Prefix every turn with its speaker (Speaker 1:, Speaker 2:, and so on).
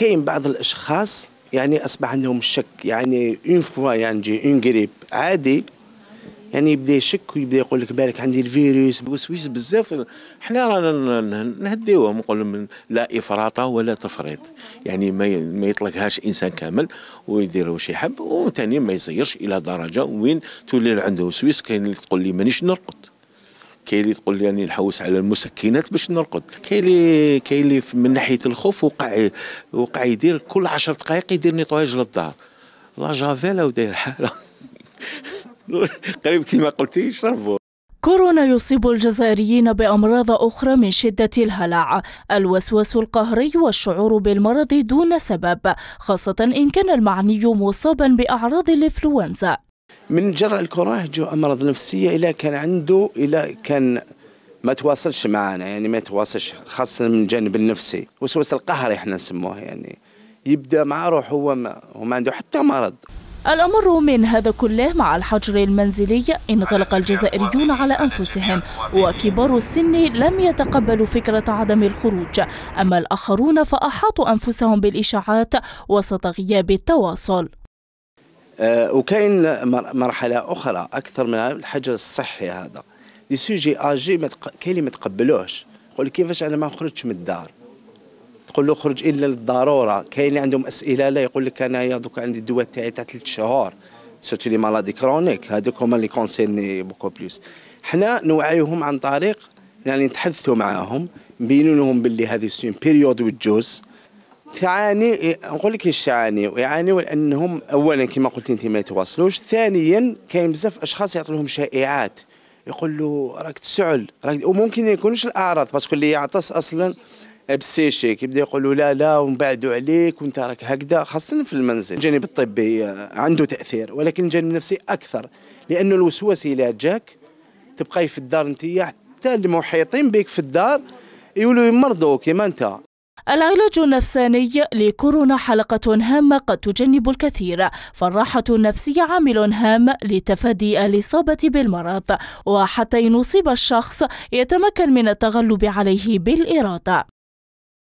Speaker 1: كاين بعض الاشخاص يعني اصبح عندهم الشك يعني اون فوا يعني اون غريب عادي يعني يبدا يشك ويبدا يقول لك بالك عندي الفيروس وسويس بزاف
Speaker 2: حنا رانا نهديوهم نقول لهم لا افراط ولا تفريط يعني ما ما يطلقهاش انسان كامل ويدير شي حب وثاني ما يصيرش الى درجه وين تولي عنده وسويس كاين اللي تقول لي مانيش نرقد كاين اللي تقول لي راني نحوس على المسكنات باش نرقد كاين اللي كاين اللي من ناحيه الخوف وقع وقع يدير كل 10 دقائق يدير نيطواج للدار لا جافيلا وداير حاله قريب كيما قلتي يشربوا
Speaker 3: كورونا يصيب الجزائريين بأمراض أخرى من شدة الهلع الوسواس القهري والشعور بالمرض دون سبب خاصة إن كان المعني مصابا بأعراض الإنفلونزا
Speaker 1: من جرع الكره جو امراض نفسيه الى كان عنده الى كان ما تواصلش معنا يعني ما يتواصلش خاصه من الجانب النفسي وسوس القهري احنا نسموه يعني يبدا مع روحه هو ما, هو ما عنده حتى مرض
Speaker 3: الأمر من هذا كله مع الحجر المنزلي انغلق الجزائريون على أنفسهم وكبار السن لم يتقبلوا فكرة عدم الخروج أما الآخرون فأحاطوا أنفسهم بالإشاعات وسط غياب التواصل
Speaker 1: آه، وكاين مرحله اخرى اكثر من الحجر الصحي هذا لي سوجي اجي كاين اللي ما تقبلوش يقول لك كيفاش انا ما نخرجش من الدار تقول له خرج الا للضروره كاين اللي عندهم اسئله لا يقول لك انايا دوك عندي الدواء تاعي تاع ثلاث شهور سورتو لي مالادي كرونيك هذوك هما اللي كونسيرني بوكو بلوس حنا نوعيهم عن طريق يعني نتحدثوا معاهم نبينوا لهم باللي هذه سيون بيريود وتجوز تعاني نقول لك ايش تعاني يعانيو انهم اولا كما قلت انت ما يتواصلوش ثانيا كاين بزاف اشخاص يعطوا لهم شائعات يقول له راك تسعل راك وممكن ما يكونوش الاعراض باسكو اللي يعطس اصلا بالسيشيك يبدا يقول له لا لا ونبعدوا عليك وانت راك هكذا خاصه في المنزل الجانب الطبي عنده تاثير ولكن الجانب النفسي اكثر لانه الوسواس الى جاك تبقاي في الدار انت حتى المحيطين بك في الدار يولوا يمرضوا كيما انت
Speaker 3: العلاج النفساني لكورونا حلقة هامة قد تجنب الكثير فالراحة النفسية عامل هام لتفادي الإصابة بالمرض وحتى إن أصيب الشخص يتمكن من التغلب عليه بالإرادة